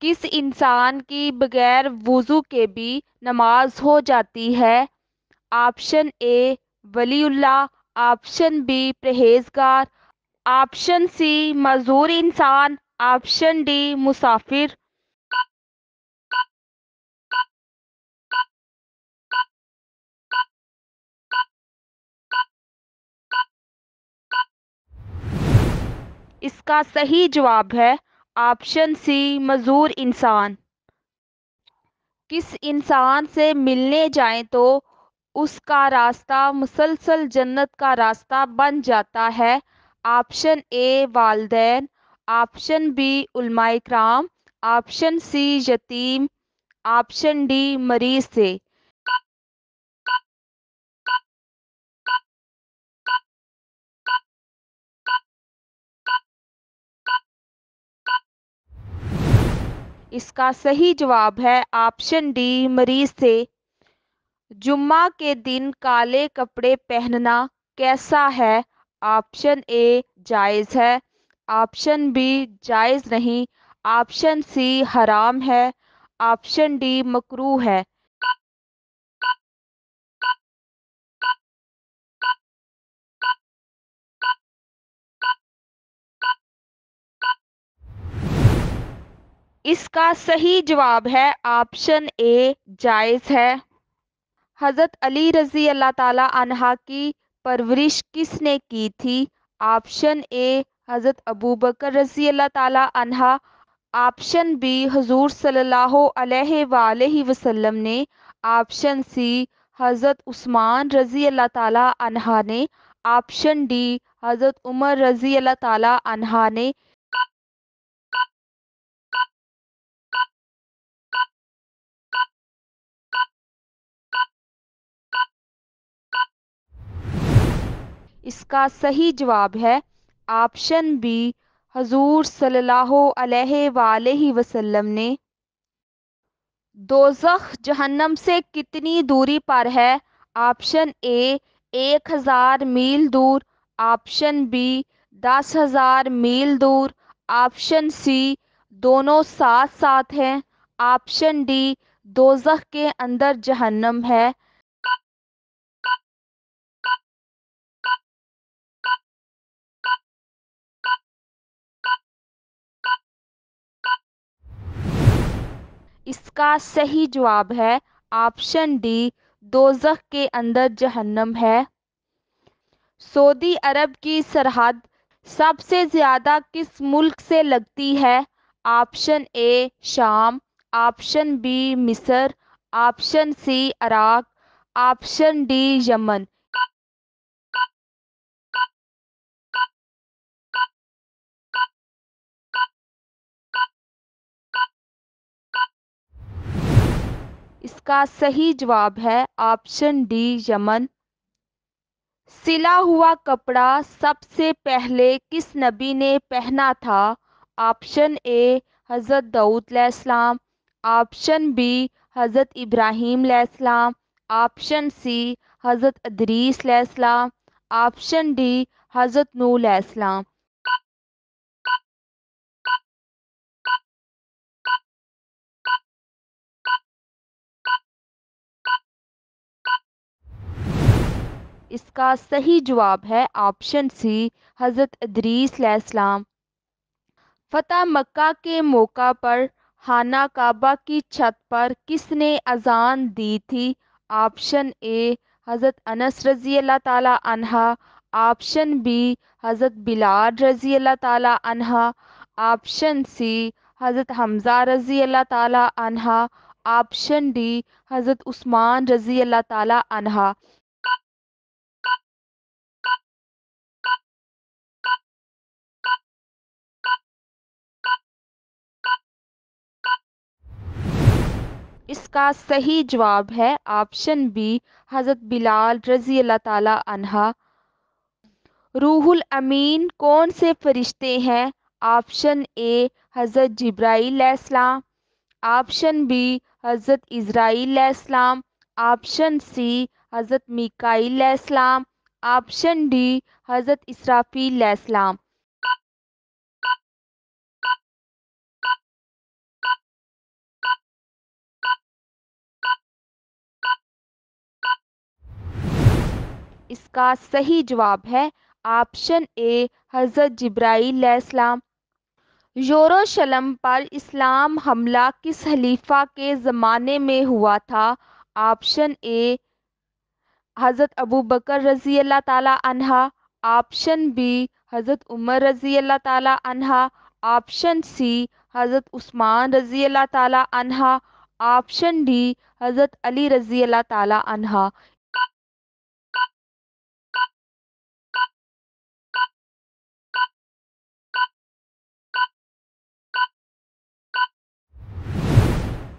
किस इंसान की बगैर वज़ू के भी नमाज हो जाती है ऑप्शन ए वलीउल्ला ऑप्शन बी परहेजगार ऑप्शन सी मजदूर इंसान ऑप्शन डी मुसाफिर इसका सही जवाब है ऑप्शन सी मज़ूर इंसान किस इंसान से मिलने जाए तो उसका रास्ता मुसलसल जन्नत का रास्ता बन जाता है ऑप्शन ए वालदेन ऑप्शन बी उलमा ऑप्शन सी यतीम ऑप्शन डी मरीज से इसका सही जवाब है ऑप्शन डी मरीज से जुम्मा के दिन काले कपड़े पहनना कैसा है ऑप्शन ए जायज़ है ऑप्शन बी जायज़ नहीं ऑप्शन सी हराम है ऑप्शन डी मकरू है इसका सही जवाब है ऑप्शन ए जायज़ है हज़रत अली रज़ी अल्लाह ताला अनहा की परवरिश किसने की थी ऑप्शन ए हज़रत अबू बकर रज़ी अल्लाह ताला अनहा ऑप्शन बी हजूर सल्लल्लाहु अलैहि वसल्लम ने ऑप्शन सी हज़रत उस्मान रज़ी अल्लाह ताला अनहा ने ऑप्शन डी हज़रत उमर रज़ी अल्लाह ताला अनहा ने इसका सही जवाब है ऑप्शन बी हजूर सल्लल्लाहु अलैहि वसल्लम ने दोजख जहन्नम से कितनी दूरी पर है ऑप्शन ए एक हज़ार मील दूर ऑप्शन बी दस हज़ार मील दूर ऑप्शन सी दोनों साथ साथ हैं ऑप्शन डी दोजख के अंदर जहन्नम है इसका सही जवाब है ऑप्शन डी दोजख के अंदर जहन्नम है सऊदी अरब की सरहद सबसे ज़्यादा किस मुल्क से लगती है ऑप्शन ए शाम ऑप्शन बी मिस्र ऑप्शन सी अराक ऑप्शन डी यमन इसका सही जवाब है ऑप्शन डी यमन सिला हुआ कपड़ा सबसे पहले किस नबी ने पहना था ऑप्शन ए हज़रत दाऊद इस्लाम ऑप्शन बी हज़रत इब्राहिम इस्लाम ऑप्शन सी हज़रत अदरीस इस्लाम ऑप्शन डी हज़रत नू इस्लाम इसका सही जवाब है ऑप्शन सी हज़रत अदरीस फतेह मक्का के मौका पर हाना काबा की छत पर किसने अजान दी थी ऑप्शन ए हज़रत अनस रज़ी अल्लाह ताला अनहा ऑप्शन बी हज़रत बिलाल रज़ी अल्लाह ताला अनहा ऑप्शन सी हज़रत हमज़ा रज़ी अल्लाह ताला अनहा ऑप्शन डी हज़रत उस्मान रज़ी अल्लाह ताला अनहा इसका सही जवाब है ऑप्शन बी हज़रत बिलाल रज़ी अल्लाह ताला अनहा रूहुल अमीन कौन से फरिश्ते हैं ऑप्शन ए हज़रत इस्लाम ऑप्शन बी हज़रत इस्लाम ऑप्शन सी हज़रत इस्लाम ऑप्शन डी हज़रत इसराफ़ी इस्लाम इसका सही जवाब है ऑप्शन ए हज़रत जब्राईसम यरूशलेम पर इस्लाम हमला किस हलीफा के ज़माने में हुआ था ऑप्शन ए हज़रत अबू बकर रज़ी अल्लाह तहा ऑप्शन बी हज़रत उमर रज़ी अल्लाह तहा ऑप्शन सी हज़रत उस्मान रज़ी अल्लाह तहा ऑप्शन डी हज़रत अली रज़ी अल्लाह तहा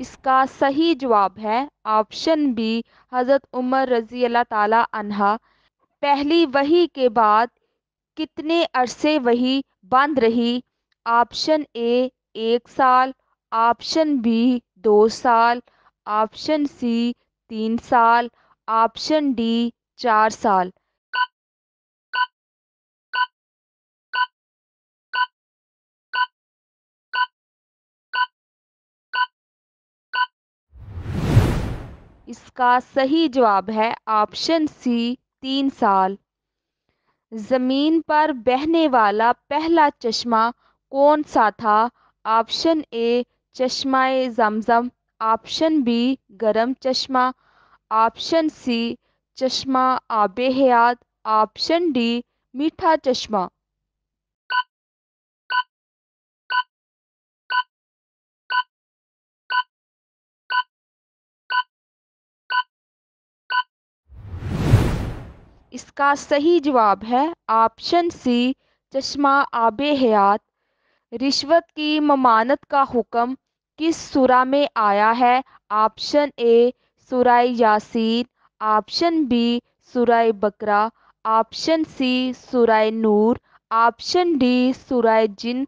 इसका सही जवाब है ऑप्शन बी हज़रत उमर रज़ी अल्लाह ताला अनहा पहली वही के बाद कितने अरसे वही बंद रही ऑप्शन ए एक साल ऑप्शन बी दो साल ऑप्शन सी तीन साल ऑप्शन डी चार साल इसका सही जवाब है ऑप्शन सी तीन साल ज़मीन पर बहने वाला पहला चश्मा कौन सा था ऑप्शन ए चश्मा जमजम ऑप्शन बी गरम चश्मा ऑप्शन सी चश्मा आब हयात ऑप्शन डी मीठा चश्मा इसका सही जवाब है ऑप्शन सी चश्मा आब हयात रिश्वत की ममानत का हुक्म किस सुरा में आया है ऑप्शन ए सुरा यासीन ऑप्शन बी सुरा बकरा ऑप्शन सी सुरा नूर ऑप्शन डी सुरा जिन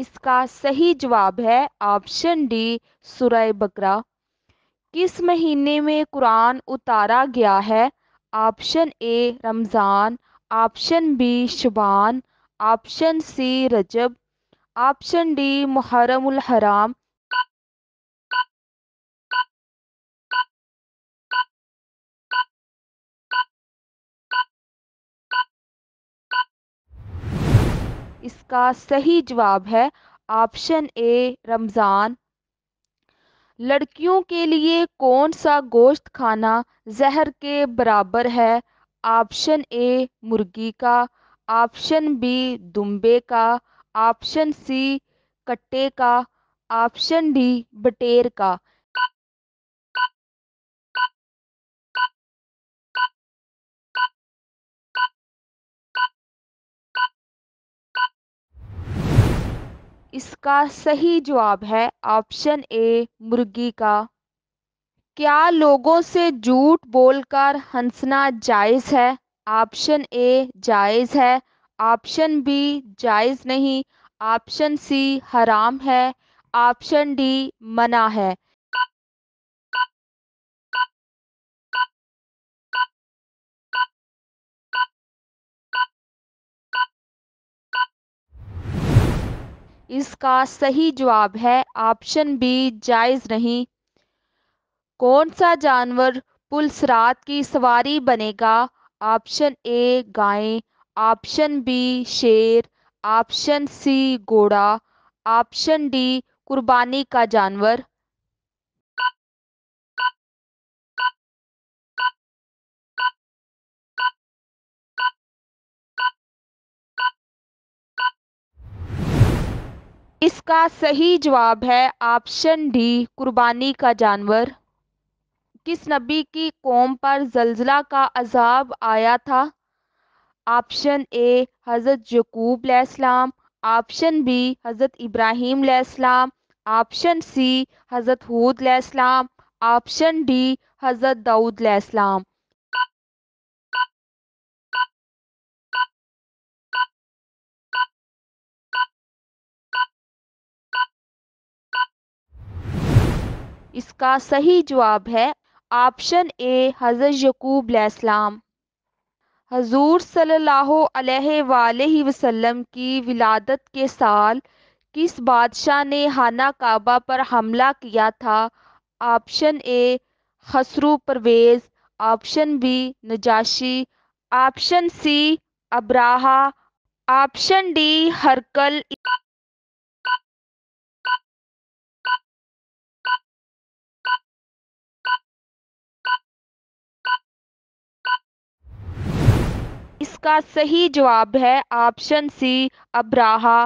इसका सही जवाब है ऑप्शन डी सुरय बकरा किस महीने में कुरान उतारा गया है ऑप्शन ए रमज़ान ऑप्शन बी शबान ऑप्शन सी रजब ऑप्शन डी मुहरम हराम इसका सही जवाब है ऑप्शन ए रमज़ान लड़कियों के लिए कौन सा गोश्त खाना जहर के बराबर है ऑप्शन ए मुर्गी का ऑप्शन बी दुम्बे का ऑप्शन सी कट्टे का ऑप्शन डी बटेर का इसका सही जवाब है ऑप्शन ए मुर्गी का क्या लोगों से झूठ बोलकर हंसना जायज़ है ऑप्शन ए जायज़ है ऑप्शन बी जायज़ नहीं ऑप्शन सी हराम है ऑप्शन डी मना है इसका सही जवाब है ऑप्शन बी जायज़ नहीं कौन सा जानवर पुलसरात की सवारी बनेगा ऑप्शन ए गाय ऑप्शन बी शेर ऑप्शन सी घोड़ा ऑप्शन डी कुर्बानी का जानवर इसका सही जवाब है ऑप्शन डी कुर्बानी का जानवर किस नबी की कौम पर जलजिला का अजाब आया था ऑप्शन ए हज़रत यकूब इस्लाम ऑप्शन बी हज़रत इब्राहिम लाम ऑप्शन सी हज़रत हूद लाम ऑप्शन डी हज़रत दाऊद लाम इसका सही जवाब है ऑप्शन ए हज़रत यकूब लाम हजूर सल्लल्लाहु अलैहि वसल्लम की विलादत के साल किस बादशाह ने हाना काबा पर हमला किया था ऑप्शन ए खसरू परवेज़ ऑप्शन बी नजाशी ऑप्शन सी अब्राहा ऑप्शन डी हरकल इसका सही जवाब है ऑप्शन सी अब्राहा